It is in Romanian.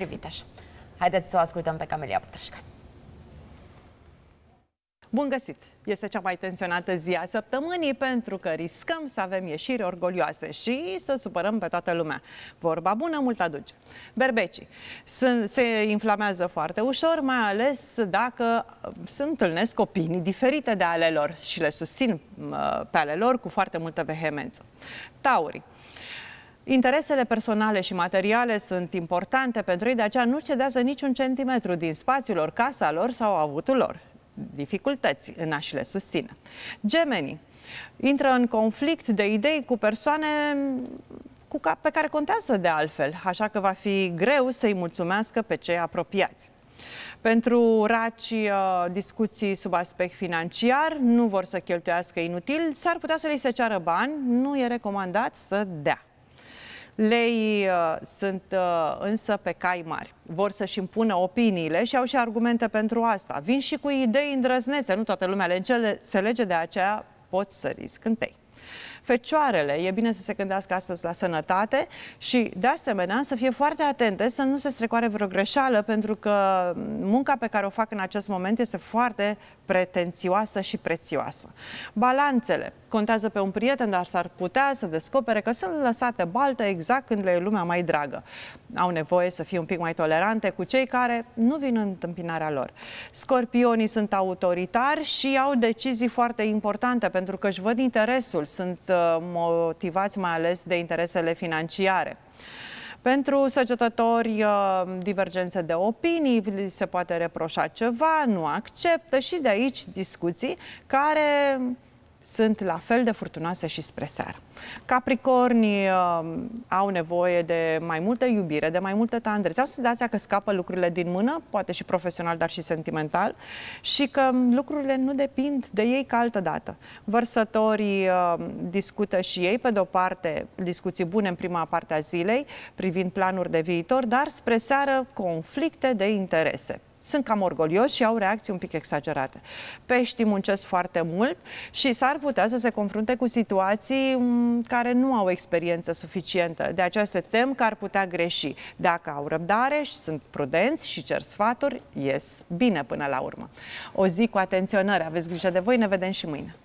potrivit așa. Haideți să o ascultăm pe Camelia Pătrășcan. Bun găsit! Este cea mai tensionată zi a săptămânii pentru că riscăm să avem ieșiri orgolioase și să supărăm pe toată lumea. Vorba bună mult aduce. Berbecii sunt, se inflamează foarte ușor, mai ales dacă uh, se întâlnesc opinii diferite de ale lor și le susțin uh, pe ale lor cu foarte multă vehemență. Taurii Interesele personale și materiale sunt importante pentru ei, de aceea nu cedează niciun centimetru din spațiul lor, casa lor sau avutul lor. Dificultăți în a-și le susține. Gemenii intră în conflict de idei cu persoane cu ca, pe care contează de altfel, așa că va fi greu să-i mulțumească pe cei apropiați. Pentru raci, uh, discuții sub aspect financiar, nu vor să cheltuiască inutil, s-ar putea să li se ceară bani, nu e recomandat să dea. Lei uh, sunt uh, însă pe cai mari. Vor să-și impună opiniile și au și argumente pentru asta. Vin și cu idei îndrăznețe, nu toată lumea le înțelege, de aceea poți să riscântei fecioarele, e bine să se gândească astăzi la sănătate și, de asemenea, să fie foarte atente să nu se strecoare vreo greșeală, pentru că munca pe care o fac în acest moment este foarte pretențioasă și prețioasă. Balanțele contează pe un prieten, dar s-ar putea să descopere că sunt lăsate baltă exact când le e lumea mai dragă. Au nevoie să fie un pic mai tolerante cu cei care nu vin în întâmpinarea lor. Scorpionii sunt autoritari și au decizii foarte importante pentru că își văd interesul, sunt uh, motivați mai ales de interesele financiare. Pentru săgetători, uh, divergențe de opinii, li se poate reproșa ceva, nu acceptă și de aici discuții care sunt la fel de furtunoase și spre seară. Capricornii uh, au nevoie de mai multă iubire, de mai multă tandrețe. Au senzația că scapă lucrurile din mână, poate și profesional, dar și sentimental, și că um, lucrurile nu depind de ei ca altă dată. Vărsătorii uh, discută și ei, pe de-o parte, discuții bune în prima parte a zilei, privind planuri de viitor, dar spre seară conflicte de interese sunt cam orgolioși și au reacții un pic exagerate. Peștii muncesc foarte mult și s-ar putea să se confrunte cu situații mm, care nu au experiență suficientă. De aceea se tem că ar putea greși. Dacă au răbdare și sunt prudenți și cer sfaturi, ies bine până la urmă. O zi cu atenționare, aveți grijă de voi, ne vedem și mâine.